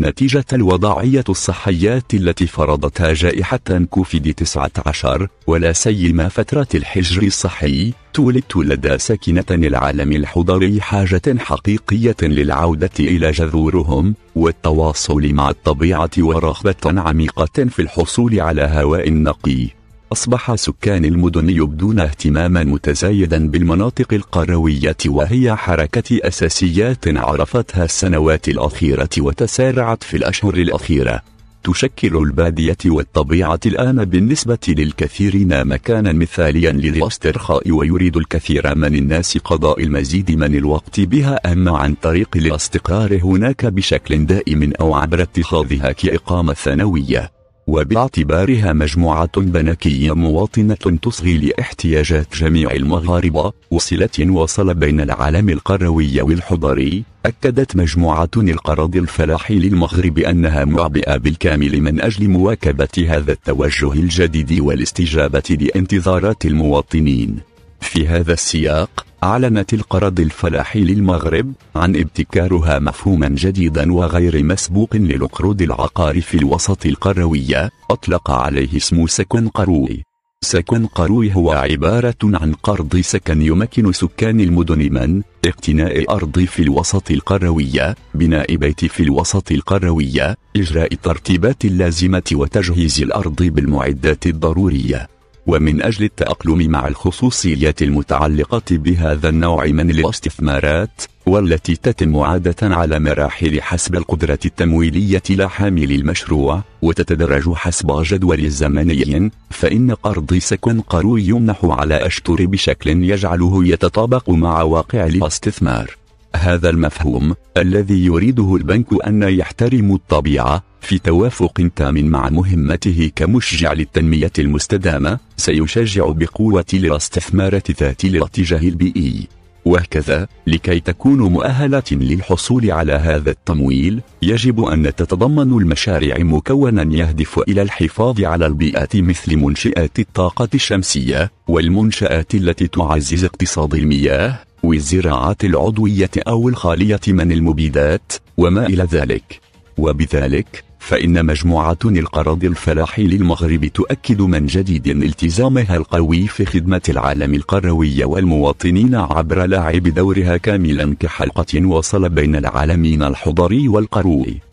نتيجة الوضعية الصحيات التي فرضتها جائحة كوفيد-19 ولا سيما فترة الحجر الصحي تولدت لدى ساكنة العالم الحضري حاجة حقيقية للعودة إلى جذورهم والتواصل مع الطبيعة ورغبة عميقة في الحصول على هواء نقي أصبح سكان المدن يبدون اهتماما متزايدا بالمناطق القروية وهي حركة أساسيات عرفتها السنوات الأخيرة وتسارعت في الأشهر الأخيرة تشكل البادية والطبيعة الآن بالنسبة للكثيرين مكانا مثاليا للاسترخاء ويريد الكثير من الناس قضاء المزيد من الوقت بها أما عن طريق الاستقرار هناك بشكل دائم أو عبر اتخاذها كإقامة ثانوية وباعتبارها مجموعة بنكية مواطنة تصغي لاحتياجات جميع المغاربة وصلة وصل بين العالم القروي والحضري أكدت مجموعة القرض الفلاحي للمغرب أنها معبئة بالكامل من أجل مواكبة هذا التوجه الجديد والاستجابة لانتظارات المواطنين في هذا السياق أعلنت القرض الفلاحي للمغرب عن ابتكارها مفهوما جديدا وغير مسبوق للقروض العقار في الوسط القروية أطلق عليه اسم سكن قروي سكن قروي هو عبارة عن قرض سكن يمكن سكان المدن من اقتناء أرض في الوسط القروية بناء بيت في الوسط القروية إجراء الترتيبات اللازمة وتجهيز الأرض بالمعدات الضرورية ومن أجل التأقلم مع الخصوصيات المتعلقة بهذا النوع من الاستثمارات والتي تتم عادة على مراحل حسب القدرة التمويلية لحامل المشروع وتتدرج حسب جدول زمني فإن قرض سكن قروي يمنح على أشطر بشكل يجعله يتطابق مع واقع الاستثمار هذا المفهوم الذي يريده البنك أن يحترم الطبيعة في توافق تام مع مهمته كمشجع للتنمية المستدامة سيشجع بقوة الاستثمارات ذات الاتجاه البيئي وهكذا لكي تكون مؤهلة للحصول على هذا التمويل يجب أن تتضمن المشاريع مكونا يهدف إلى الحفاظ على البيئة مثل منشآت الطاقة الشمسية والمنشآت التي تعزز اقتصاد المياه والزراعات العضوية أو الخالية من المبيدات وما إلى ذلك وبذلك فإن مجموعة القرض الفلاحي للمغرب تؤكد من جديد التزامها القوي في خدمة العالم القروي والمواطنين عبر لعب دورها كاملا كحلقة وصل بين العالمين الحضري والقروي